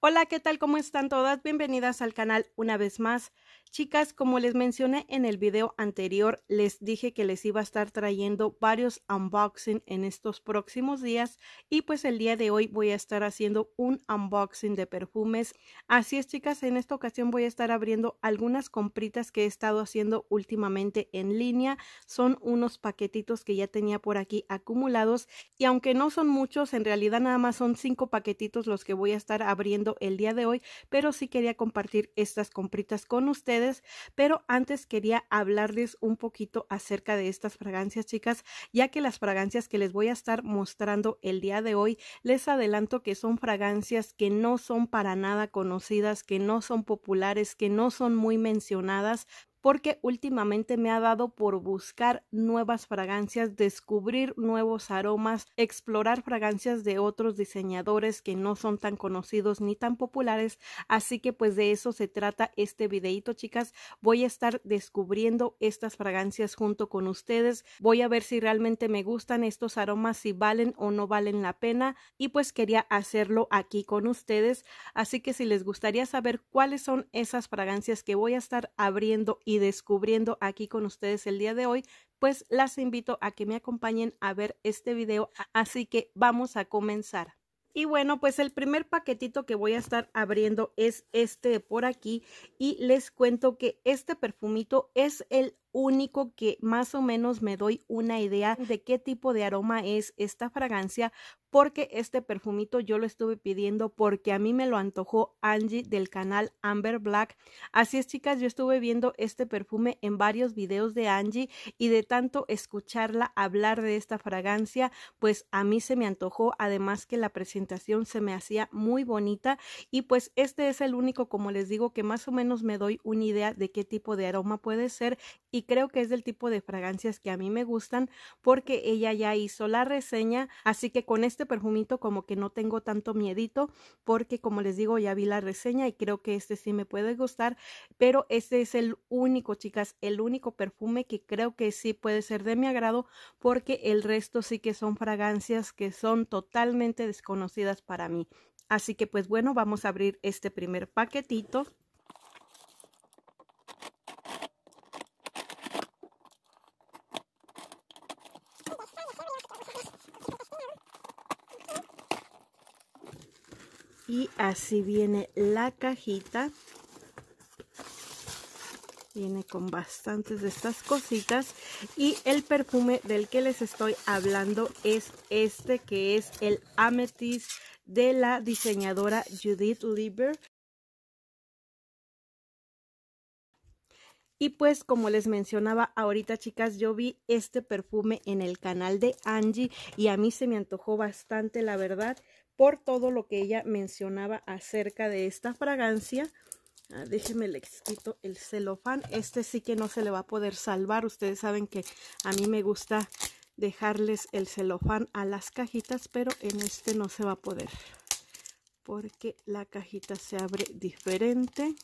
Hola, ¿qué tal? ¿Cómo están todas? Bienvenidas al canal una vez más. Chicas, como les mencioné en el video anterior, les dije que les iba a estar trayendo varios unboxing en estos próximos días y pues el día de hoy voy a estar haciendo un unboxing de perfumes. Así es, chicas, en esta ocasión voy a estar abriendo algunas compritas que he estado haciendo últimamente en línea. Son unos paquetitos que ya tenía por aquí acumulados y aunque no son muchos, en realidad nada más son cinco paquetitos los que voy a estar abriendo el día de hoy, pero sí quería compartir estas compritas con ustedes, pero antes quería hablarles un poquito acerca de estas fragancias, chicas, ya que las fragancias que les voy a estar mostrando el día de hoy, les adelanto que son fragancias que no son para nada conocidas, que no son populares, que no son muy mencionadas, porque últimamente me ha dado por buscar nuevas fragancias, descubrir nuevos aromas, explorar fragancias de otros diseñadores que no son tan conocidos ni tan populares, así que pues de eso se trata este videito, chicas. Voy a estar descubriendo estas fragancias junto con ustedes. Voy a ver si realmente me gustan estos aromas, si valen o no valen la pena y pues quería hacerlo aquí con ustedes, así que si les gustaría saber cuáles son esas fragancias que voy a estar abriendo y descubriendo aquí con ustedes el día de hoy, pues las invito a que me acompañen a ver este video. Así que vamos a comenzar. Y bueno, pues el primer paquetito que voy a estar abriendo es este por aquí y les cuento que este perfumito es el único que más o menos me doy una idea de qué tipo de aroma es esta fragancia porque este perfumito yo lo estuve pidiendo porque a mí me lo antojó Angie del canal Amber Black. Así es, chicas, yo estuve viendo este perfume en varios videos de Angie y de tanto escucharla hablar de esta fragancia, pues a mí se me antojó, además que la presentación se me hacía muy bonita y pues este es el único, como les digo, que más o menos me doy una idea de qué tipo de aroma puede ser y creo que es del tipo de fragancias que a mí me gustan porque ella ya hizo la reseña, así que con este perfumito como que no tengo tanto miedito porque como les digo ya vi la reseña y creo que este sí me puede gustar, pero este es el único chicas, el único perfume que creo que sí puede ser de mi agrado porque el resto sí que son fragancias que son totalmente desconocidas para mí. Así que pues bueno, vamos a abrir este primer paquetito. y así viene la cajita viene con bastantes de estas cositas y el perfume del que les estoy hablando es este que es el Amethyst de la diseñadora Judith Lieber Y pues como les mencionaba ahorita chicas, yo vi este perfume en el canal de Angie y a mí se me antojó bastante la verdad por todo lo que ella mencionaba acerca de esta fragancia. Ah, déjenme le quito el celofán. Este sí que no se le va a poder salvar. Ustedes saben que a mí me gusta dejarles el celofán a las cajitas, pero en este no se va a poder porque la cajita se abre diferente.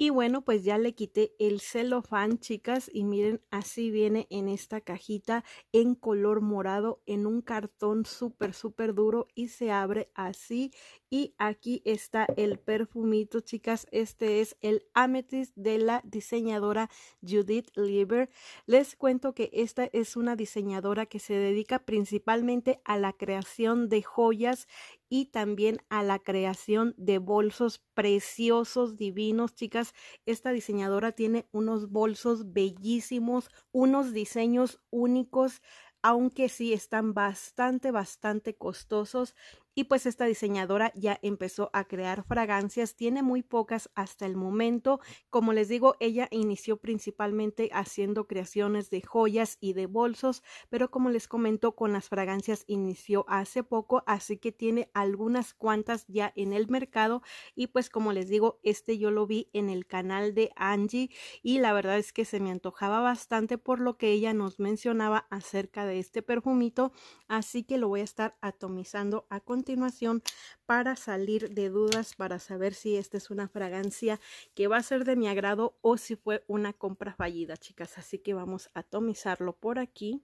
Y bueno, pues ya le quité el celofán, chicas, y miren, así viene en esta cajita en color morado, en un cartón súper, súper duro y se abre así. Y aquí está el perfumito, chicas. Este es el Amethyst de la diseñadora Judith Lieber. Les cuento que esta es una diseñadora que se dedica principalmente a la creación de joyas y también a la creación de bolsos preciosos, divinos, chicas. Esta diseñadora tiene unos bolsos bellísimos, unos diseños únicos, aunque sí están bastante, bastante costosos. Y pues esta diseñadora ya empezó a crear fragancias, tiene muy pocas hasta el momento. Como les digo, ella inició principalmente haciendo creaciones de joyas y de bolsos, pero como les comento, con las fragancias inició hace poco, así que tiene algunas cuantas ya en el mercado. Y pues como les digo, este yo lo vi en el canal de Angie y la verdad es que se me antojaba bastante por lo que ella nos mencionaba acerca de este perfumito, así que lo voy a estar atomizando a continuación continuación para salir de dudas, para saber si esta es una fragancia que va a ser de mi agrado o si fue una compra fallida, chicas. Así que vamos a atomizarlo por aquí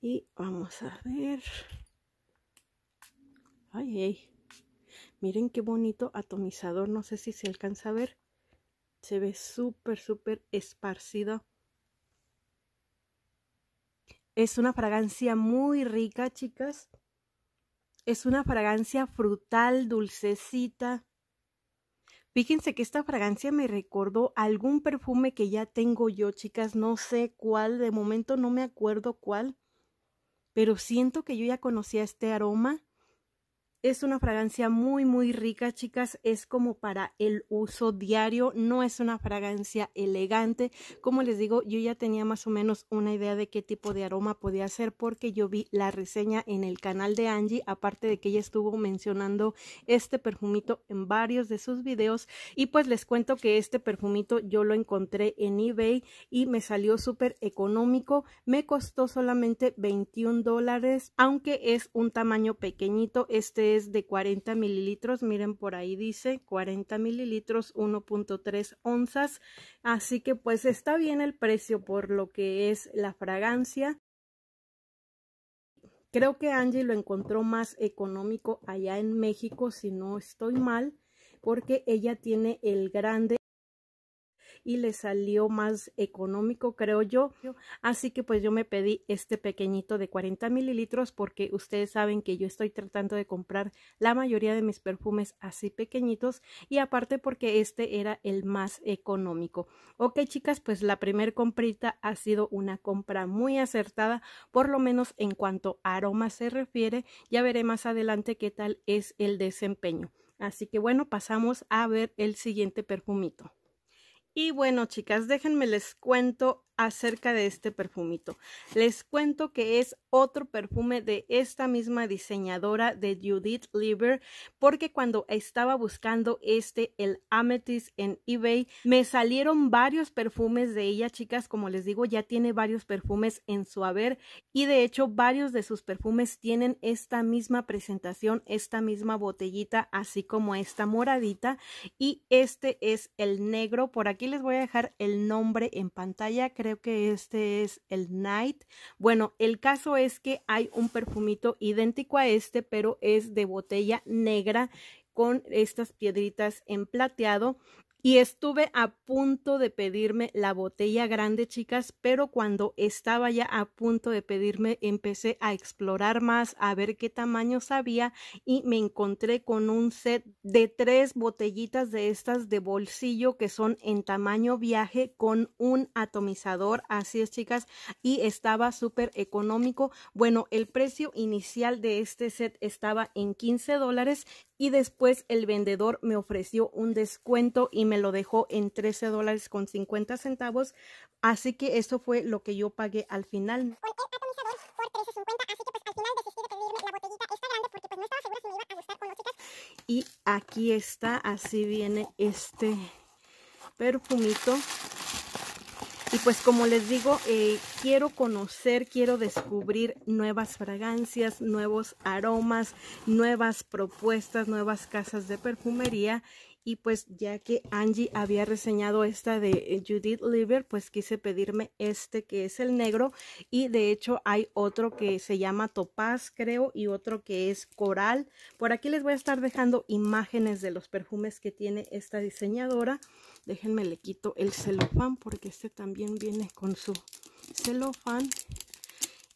y vamos a ver. Ay, Miren qué bonito atomizador, no sé si se alcanza a ver. Se ve súper, súper esparcido. Es una fragancia muy rica, chicas. Es una fragancia frutal, dulcecita. Fíjense que esta fragancia me recordó algún perfume que ya tengo yo, chicas. No sé cuál, de momento no me acuerdo cuál, pero siento que yo ya conocía este aroma es una fragancia muy, muy rica, chicas. Es como para el uso diario. No es una fragancia elegante. Como les digo, yo ya tenía más o menos una idea de qué tipo de aroma podía ser porque yo vi la reseña en el canal de Angie. Aparte de que ella estuvo mencionando este perfumito en varios de sus videos. Y pues les cuento que este perfumito yo lo encontré en eBay y me salió súper económico. Me costó solamente 21 dólares, aunque es un tamaño pequeñito. Este es de 40 mililitros, miren por ahí dice 40 mililitros, 1.3 onzas, así que pues está bien el precio por lo que es la fragancia. Creo que Angie lo encontró más económico allá en México, si no estoy mal, porque ella tiene el grande y le salió más económico, creo yo. Así que pues yo me pedí este pequeñito de 40 mililitros porque ustedes saben que yo estoy tratando de comprar la mayoría de mis perfumes así pequeñitos y aparte porque este era el más económico. Ok chicas, pues la primer comprita ha sido una compra muy acertada, por lo menos en cuanto a aroma se refiere. Ya veré más adelante qué tal es el desempeño. Así que bueno, pasamos a ver el siguiente perfumito. Y bueno, chicas, déjenme les cuento acerca de este perfumito. Les cuento que es otro perfume de esta misma diseñadora de Judith Lieber, porque cuando estaba buscando este, el Amethyst en eBay, me salieron varios perfumes de ella, chicas, como les digo, ya tiene varios perfumes en su haber y de hecho varios de sus perfumes tienen esta misma presentación, esta misma botellita, así como esta moradita y este es el negro. Por aquí les voy a dejar el nombre en pantalla, creo que este es el Night. Bueno, el caso es que hay un perfumito idéntico a este, pero es de botella negra con estas piedritas en plateado y estuve a punto de pedirme la botella grande, chicas, pero cuando estaba ya a punto de pedirme, empecé a explorar más, a ver qué tamaño sabía y me encontré con un set de tres botellitas de estas de bolsillo que son en tamaño viaje con un atomizador, así es, chicas, y estaba súper económico. Bueno, el precio inicial de este set estaba en 15 dólares y después el vendedor me ofreció un descuento y me me lo dejó en 13 dólares con 50 centavos. Así que eso fue lo que yo pagué al final. Y aquí está, así viene este perfumito. Y pues como les digo, eh, quiero conocer, quiero descubrir nuevas fragancias, nuevos aromas, nuevas propuestas, nuevas casas de perfumería. Y pues ya que Angie había reseñado esta de eh, Judith Liver pues quise pedirme este que es el negro. Y de hecho hay otro que se llama Topaz, creo, y otro que es Coral. Por aquí les voy a estar dejando imágenes de los perfumes que tiene esta diseñadora. Déjenme le quito el celofán porque este también viene con su celofán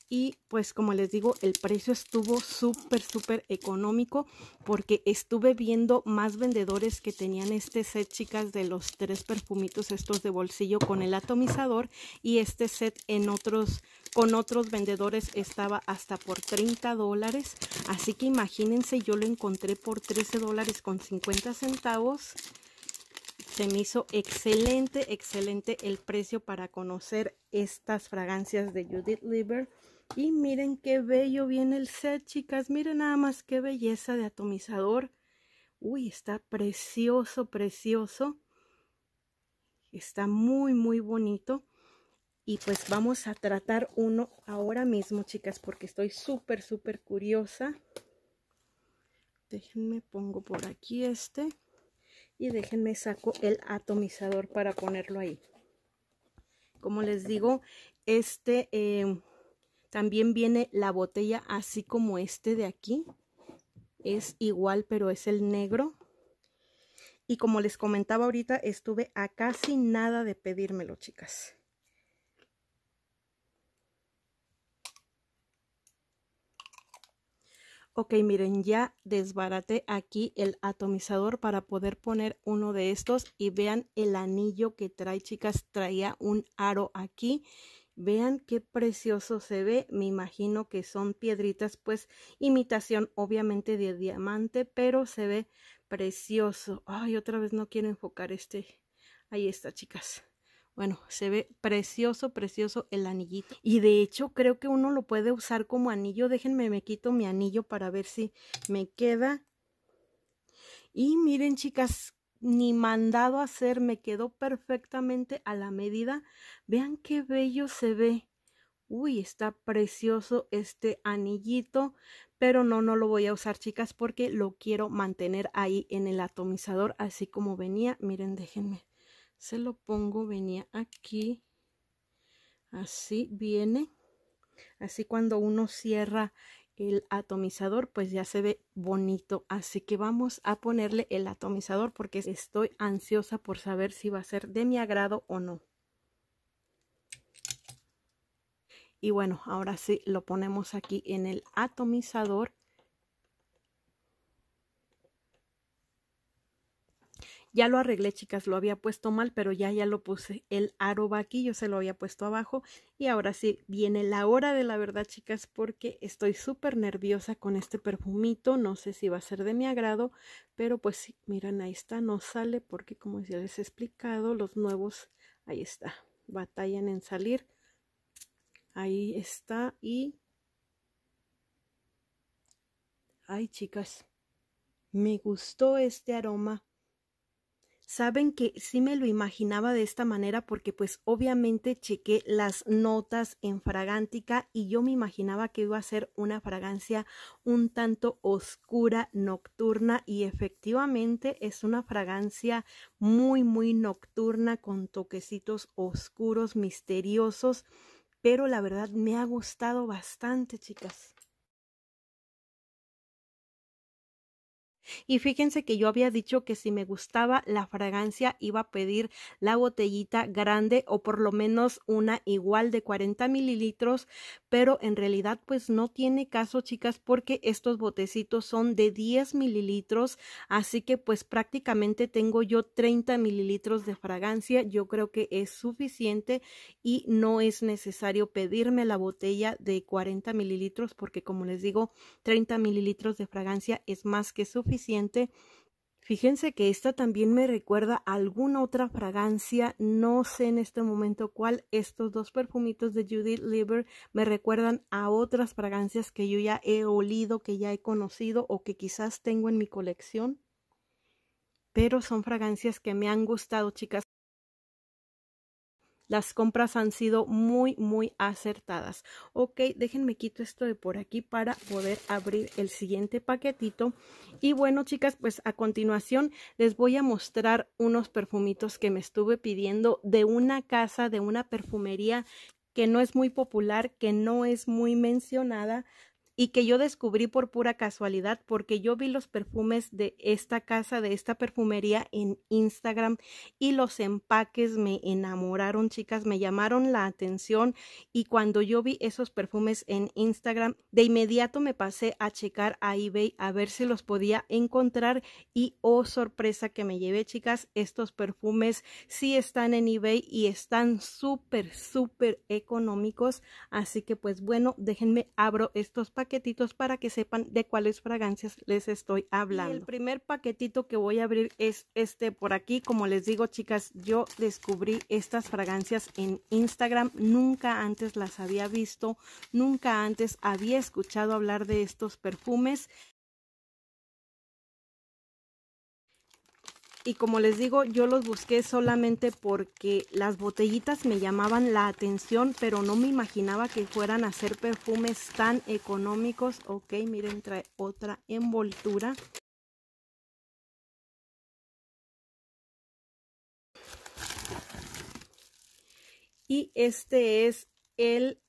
y pues como les digo el precio estuvo súper súper económico porque estuve viendo más vendedores que tenían este set chicas de los tres perfumitos estos de bolsillo con el atomizador y este set en otros con otros vendedores estaba hasta por 30 dólares así que imagínense yo lo encontré por 13 dólares con 50 centavos se me hizo excelente, excelente el precio para conocer estas fragancias de Judith Lieber. Y miren qué bello viene el set, chicas. Miren nada más qué belleza de atomizador. Uy, está precioso, precioso. Está muy, muy bonito. Y pues vamos a tratar uno ahora mismo, chicas, porque estoy súper, súper curiosa. Déjenme, pongo por aquí este. Y déjenme saco el atomizador para ponerlo ahí. Como les digo, este... Eh, también viene la botella así como este de aquí. Es igual, pero es el negro. Y como les comentaba ahorita, estuve a casi nada de pedírmelo, chicas. Ok, miren, ya desbarate aquí el atomizador para poder poner uno de estos y vean el anillo que trae, chicas, traía un aro aquí Vean qué precioso se ve. Me imagino que son piedritas, pues imitación obviamente de diamante, pero se ve precioso. Ay, otra vez no quiero enfocar este. Ahí está, chicas. Bueno, se ve precioso, precioso el anillito. Y de hecho creo que uno lo puede usar como anillo. Déjenme, me quito mi anillo para ver si me queda. Y miren, chicas, ni mandado a hacer, me quedó perfectamente a la medida. Vean qué bello se ve. Uy, está precioso este anillito, pero no, no lo voy a usar, chicas, porque lo quiero mantener ahí en el atomizador, así como venía. Miren, déjenme, se lo pongo, venía aquí, así viene. Así cuando uno cierra el atomizador pues ya se ve bonito así que vamos a ponerle el atomizador porque estoy ansiosa por saber si va a ser de mi agrado o no y bueno ahora sí lo ponemos aquí en el atomizador Ya lo arreglé, chicas, lo había puesto mal, pero ya ya lo puse. El aro aquí, yo se lo había puesto abajo. Y ahora sí, viene la hora de la verdad, chicas, porque estoy súper nerviosa con este perfumito. No sé si va a ser de mi agrado, pero pues sí, miren, ahí está, no sale porque como ya les he explicado, los nuevos, ahí está, batallan en salir. Ahí está y... Ay, chicas, me gustó este aroma Saben que sí me lo imaginaba de esta manera porque pues obviamente chequé las notas en fragántica y yo me imaginaba que iba a ser una fragancia un tanto oscura, nocturna y efectivamente es una fragancia muy muy nocturna con toquecitos oscuros, misteriosos, pero la verdad me ha gustado bastante chicas. Y fíjense que yo había dicho que si me gustaba la fragancia iba a pedir la botellita grande o por lo menos una igual de 40 mililitros, pero en realidad pues no tiene caso chicas porque estos botecitos son de 10 mililitros, así que pues prácticamente tengo yo 30 mililitros de fragancia, yo creo que es suficiente y no es necesario pedirme la botella de 40 mililitros porque como les digo 30 mililitros de fragancia es más que suficiente Fíjense que esta también me recuerda a alguna otra fragancia, no sé en este momento cuál. Estos dos perfumitos de Judith Lieber me recuerdan a otras fragancias que yo ya he olido, que ya he conocido o que quizás tengo en mi colección. Pero son fragancias que me han gustado, chicas las compras han sido muy, muy acertadas. Ok, déjenme quito esto de por aquí para poder abrir el siguiente paquetito. Y bueno, chicas, pues a continuación les voy a mostrar unos perfumitos que me estuve pidiendo de una casa, de una perfumería que no es muy popular, que no es muy mencionada, y que yo descubrí por pura casualidad porque yo vi los perfumes de esta casa, de esta perfumería en Instagram y los empaques me enamoraron, chicas, me llamaron la atención y cuando yo vi esos perfumes en Instagram, de inmediato me pasé a checar a eBay a ver si los podía encontrar y oh sorpresa que me llevé, chicas, estos perfumes sí están en eBay y están súper, súper económicos, así que pues bueno, déjenme abro estos paquetes paquetitos para que sepan de cuáles fragancias les estoy hablando. el primer paquetito que voy a abrir es este por aquí. Como les digo, chicas, yo descubrí estas fragancias en Instagram. Nunca antes las había visto, nunca antes había escuchado hablar de estos perfumes. y como les digo, yo los busqué solamente porque las botellitas me llamaban la atención, pero no me imaginaba que fueran a ser perfumes tan económicos. Ok, miren, trae otra envoltura. Y este es el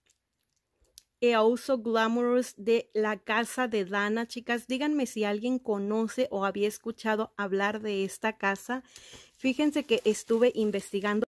e uso Glamorous de La Casa de Dana. Chicas, díganme si alguien conoce o había escuchado hablar de esta casa. Fíjense que estuve investigando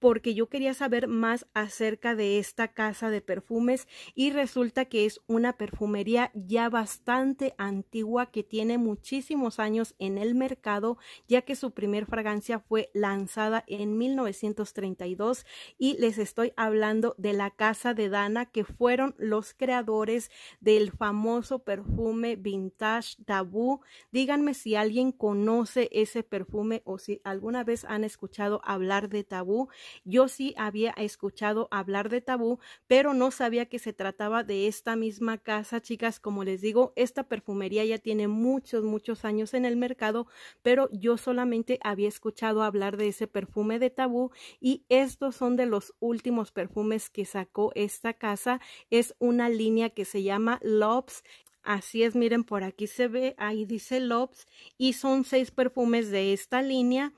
porque yo quería saber más acerca de esta casa de perfumes y resulta que es una perfumería ya bastante antigua que tiene muchísimos años en el mercado ya que su primer fragancia fue lanzada en 1932 y les estoy hablando de la casa de Dana que fueron los creadores del famoso perfume vintage tabú díganme si alguien conoce ese perfume o si alguna vez han escuchado hablar de tabú yo sí había escuchado hablar de tabú, pero no sabía que se trataba de esta misma casa, chicas. Como les digo, esta perfumería ya tiene muchos, muchos años en el mercado, pero yo solamente había escuchado hablar de ese perfume de tabú y estos son de los últimos perfumes que sacó esta casa. Es una línea que se llama Lobs. Así es, miren, por aquí se ve, ahí dice Lobs y son seis perfumes de esta línea.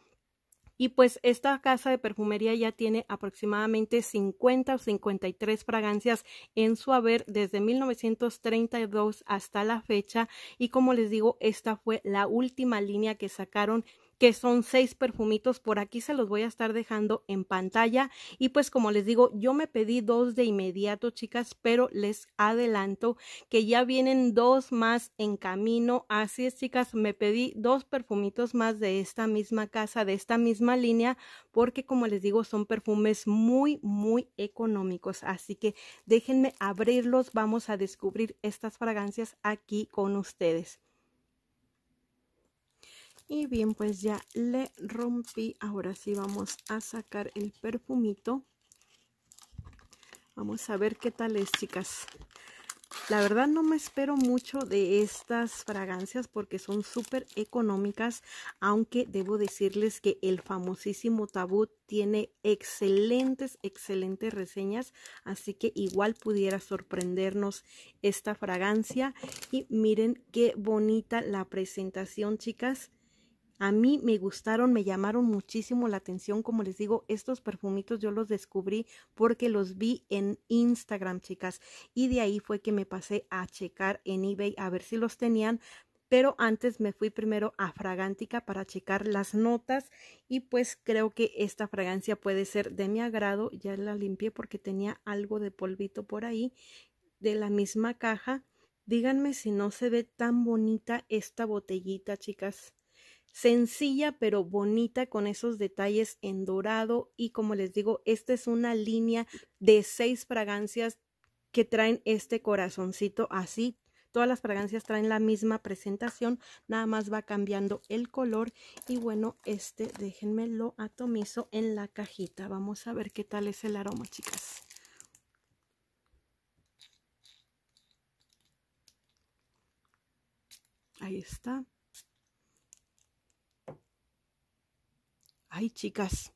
Y pues esta casa de perfumería ya tiene aproximadamente 50 o 53 fragancias en su haber desde 1932 hasta la fecha. Y como les digo, esta fue la última línea que sacaron que son seis perfumitos. Por aquí se los voy a estar dejando en pantalla. Y pues como les digo, yo me pedí dos de inmediato, chicas, pero les adelanto que ya vienen dos más en camino. Así es, chicas, me pedí dos perfumitos más de esta misma casa, de esta misma línea, porque como les digo, son perfumes muy, muy económicos. Así que déjenme abrirlos, vamos a descubrir estas fragancias aquí con ustedes y bien pues ya le rompí ahora sí vamos a sacar el perfumito vamos a ver qué tal es chicas la verdad no me espero mucho de estas fragancias porque son súper económicas, aunque debo decirles que el famosísimo Tabú tiene excelentes, excelentes reseñas, así que igual pudiera sorprendernos esta fragancia. Y miren qué bonita la presentación, chicas a mí me gustaron, me llamaron muchísimo la atención. Como les digo, estos perfumitos yo los descubrí porque los vi en Instagram, chicas. Y de ahí fue que me pasé a checar en eBay a ver si los tenían. Pero antes me fui primero a Fragántica para checar las notas y pues creo que esta fragancia puede ser de mi agrado. Ya la limpié porque tenía algo de polvito por ahí de la misma caja. Díganme si no se ve tan bonita esta botellita, chicas sencilla pero bonita con esos detalles en dorado y como les digo, esta es una línea de seis fragancias que traen este corazoncito así. Todas las fragancias traen la misma presentación, nada más va cambiando el color y bueno, este déjenme lo atomizo en la cajita. Vamos a ver qué tal es el aroma, chicas. Ahí está. chicas,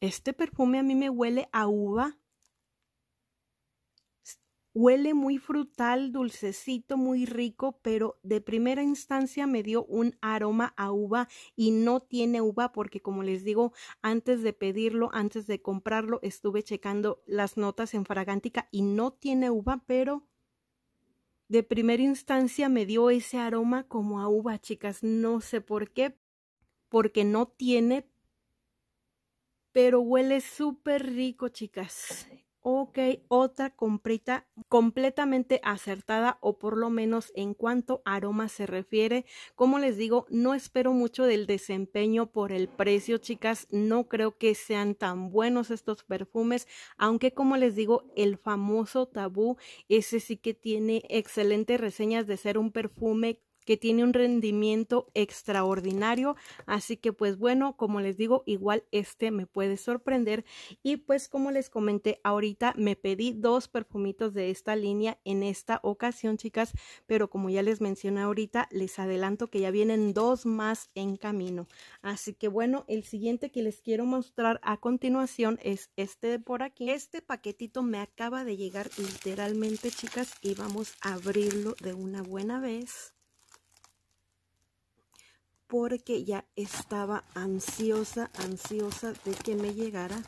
este perfume a mí me huele a uva. Huele muy frutal, dulcecito, muy rico, pero de primera instancia me dio un aroma a uva y no tiene uva porque como les digo, antes de pedirlo, antes de comprarlo, estuve checando las notas en Fragántica y no tiene uva, pero de primera instancia me dio ese aroma como a uva, chicas. No sé por qué, porque no tiene, pero huele súper rico, chicas. Ok, otra comprita completamente acertada o por lo menos en cuanto aroma se refiere. Como les digo, no espero mucho del desempeño por el precio, chicas. No creo que sean tan buenos estos perfumes, aunque como les digo, el famoso tabú, ese sí que tiene excelentes reseñas de ser un perfume que tiene un rendimiento extraordinario. Así que pues bueno, como les digo, igual este me puede sorprender. Y pues como les comenté ahorita, me pedí dos perfumitos de esta línea en esta ocasión, chicas. Pero como ya les mencioné ahorita, les adelanto que ya vienen dos más en camino. Así que bueno, el siguiente que les quiero mostrar a continuación es este de por aquí. Este paquetito me acaba de llegar literalmente, chicas, y vamos a abrirlo de una buena vez porque ya estaba ansiosa, ansiosa de que me llegara.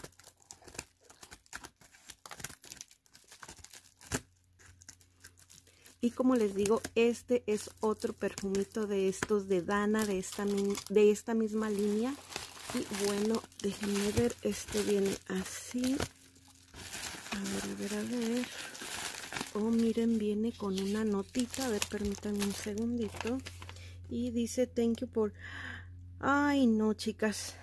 Y como les digo, este es otro perfumito de estos de Dana, de esta, de esta misma línea. Y bueno, déjenme ver, este viene así. A ver, a ver, a ver. Oh, miren, viene con una notita. A ver, permítanme un segundito. Y dice thank you for, Ay, no, chicas.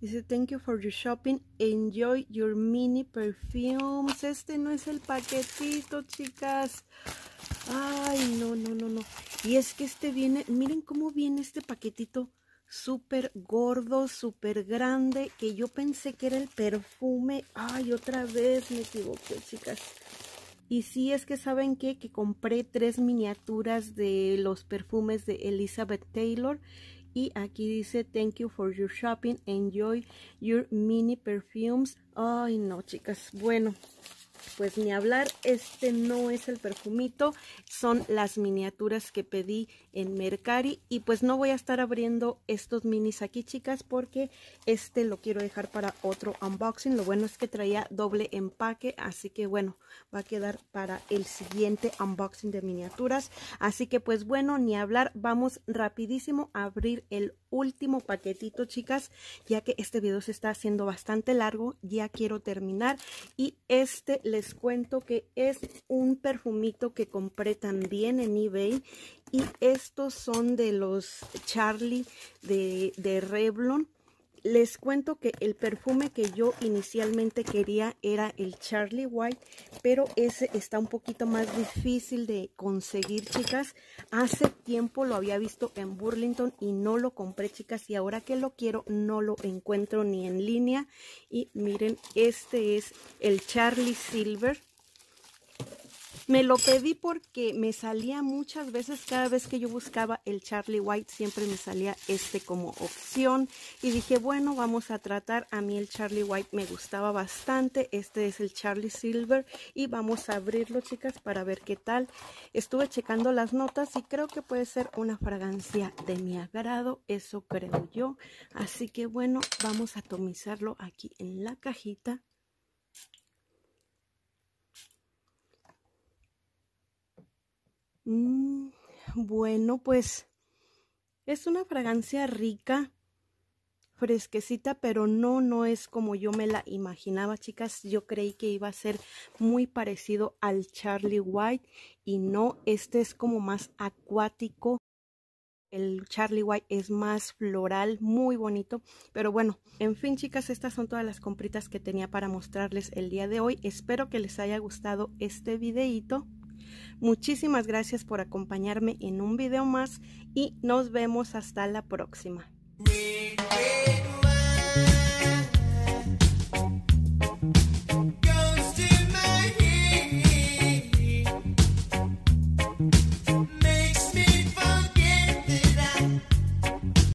Dice thank you for your shopping. Enjoy your mini perfumes. Este no es el paquetito, chicas. Ay, no, no, no, no. Y es que este viene, miren cómo viene este paquetito súper gordo, súper grande, que yo pensé que era el perfume. Ay, otra vez me equivoqué, chicas. Y sí es que saben qué? que compré tres miniaturas de los perfumes de Elizabeth Taylor. Y aquí dice, thank you for your shopping, enjoy your mini perfumes. Ay no chicas, bueno, pues ni hablar, este no es el perfumito, son las miniaturas que pedí en Mercari y pues no voy a estar abriendo estos minis aquí chicas porque este lo quiero dejar para otro unboxing, lo bueno es que traía doble empaque, así que bueno, va a quedar para el siguiente unboxing de miniaturas, así que pues bueno, ni hablar, vamos rapidísimo a abrir el último paquetito chicas, ya que este video se está haciendo bastante largo, ya quiero terminar y este les cuento que es un perfumito que compré también en eBay. Y estos son de los Charlie de, de Revlon les cuento que el perfume que yo inicialmente quería era el Charlie White, pero ese está un poquito más difícil de conseguir, chicas. Hace tiempo lo había visto en Burlington y no lo compré, chicas, y ahora que lo quiero no lo encuentro ni en línea. Y miren, este es el Charlie Silver. Me lo pedí porque me salía muchas veces, cada vez que yo buscaba el Charlie White, siempre me salía este como opción. Y dije, bueno, vamos a tratar. A mí el Charlie White me gustaba bastante. Este es el Charlie Silver. Y vamos a abrirlo, chicas, para ver qué tal. Estuve checando las notas y creo que puede ser una fragancia de mi agrado. Eso creo yo. Así que bueno, vamos a atomizarlo aquí en la cajita. Mm, bueno, pues es una fragancia rica, fresquecita, pero no, no es como yo me la imaginaba, chicas. Yo creí que iba a ser muy parecido al Charlie White y no, este es como más acuático. El Charlie White es más floral, muy bonito. Pero bueno, en fin, chicas, estas son todas las compritas que tenía para mostrarles el día de hoy. Espero que les haya gustado este videito. Muchísimas gracias por acompañarme en un video más y nos vemos hasta la próxima.